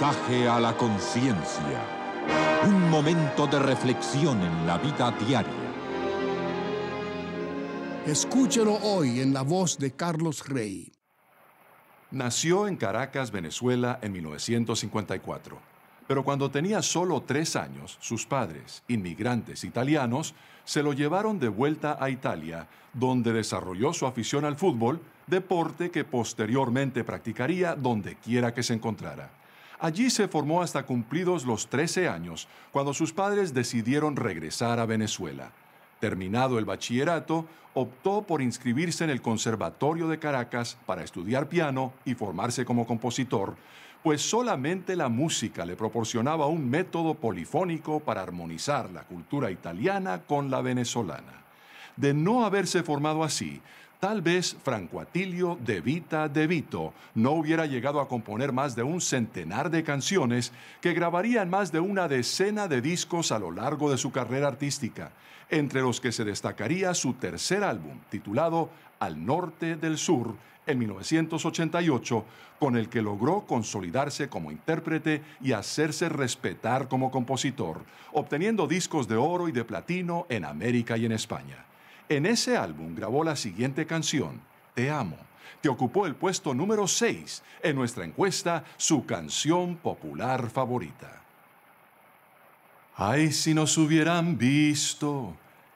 mensaje a la conciencia. Un momento de reflexión en la vida diaria. Escúchelo hoy en la voz de Carlos Rey. Nació en Caracas, Venezuela, en 1954. Pero cuando tenía solo tres años, sus padres, inmigrantes italianos, se lo llevaron de vuelta a Italia, donde desarrolló su afición al fútbol, deporte que posteriormente practicaría donde quiera que se encontrara. Allí se formó hasta cumplidos los 13 años, cuando sus padres decidieron regresar a Venezuela. Terminado el bachillerato, optó por inscribirse en el Conservatorio de Caracas para estudiar piano y formarse como compositor, pues solamente la música le proporcionaba un método polifónico para armonizar la cultura italiana con la venezolana. De no haberse formado así, Tal vez Franco Atilio de Vita de Vito no hubiera llegado a componer más de un centenar de canciones que grabarían más de una decena de discos a lo largo de su carrera artística, entre los que se destacaría su tercer álbum, titulado Al Norte del Sur, en 1988, con el que logró consolidarse como intérprete y hacerse respetar como compositor, obteniendo discos de oro y de platino en América y en España. En ese álbum grabó la siguiente canción, Te Amo, que ocupó el puesto número 6 en nuestra encuesta Su canción popular favorita. Ay, si nos hubieran visto,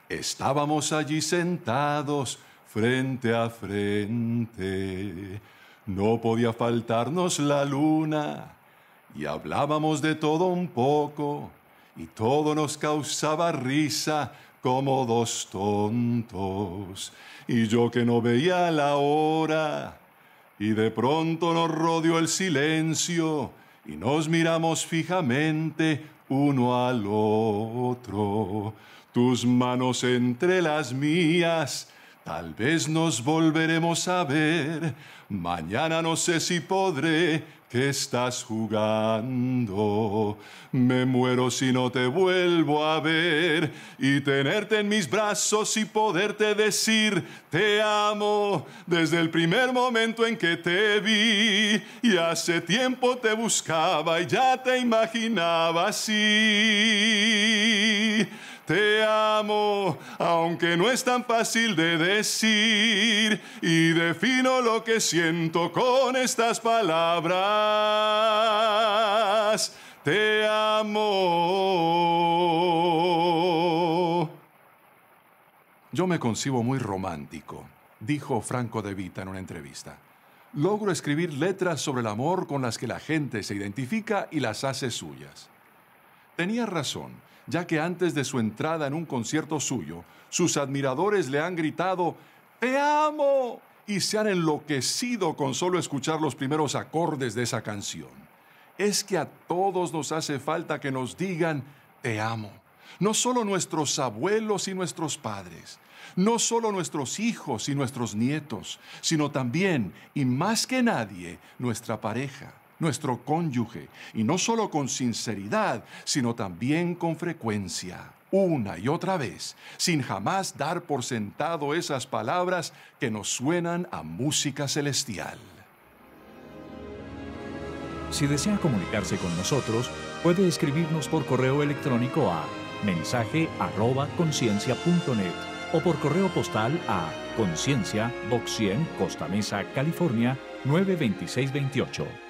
estábamos allí sentados frente a frente. No podía faltarnos la luna y hablábamos de todo un poco y todo nos causaba risa como dos tontos. Y yo que no veía la hora, y de pronto nos rodeó el silencio, y nos miramos fijamente uno al otro. Tus manos entre las mías, Tal vez nos volveremos a ver, mañana no sé si podré, que estás jugando. Me muero si no te vuelvo a ver y tenerte en mis brazos y poderte decir te amo desde el primer momento en que te vi y hace tiempo te buscaba y ya te imaginaba así. Te amo, aunque no es tan fácil de decir. Y defino lo que siento con estas palabras. Te amo. Yo me concibo muy romántico, dijo Franco de Vita en una entrevista. Logro escribir letras sobre el amor con las que la gente se identifica y las hace suyas. Tenía razón ya que antes de su entrada en un concierto suyo, sus admiradores le han gritado, ¡Te amo! y se han enloquecido con solo escuchar los primeros acordes de esa canción. Es que a todos nos hace falta que nos digan, te amo. No solo nuestros abuelos y nuestros padres, no solo nuestros hijos y nuestros nietos, sino también, y más que nadie, nuestra pareja nuestro cónyuge, y no solo con sinceridad, sino también con frecuencia, una y otra vez, sin jamás dar por sentado esas palabras que nos suenan a música celestial. Si desea comunicarse con nosotros, puede escribirnos por correo electrónico a mensaje@conciencia.net o por correo postal a Conciencia, Box 100, Costa Mesa, California 92628.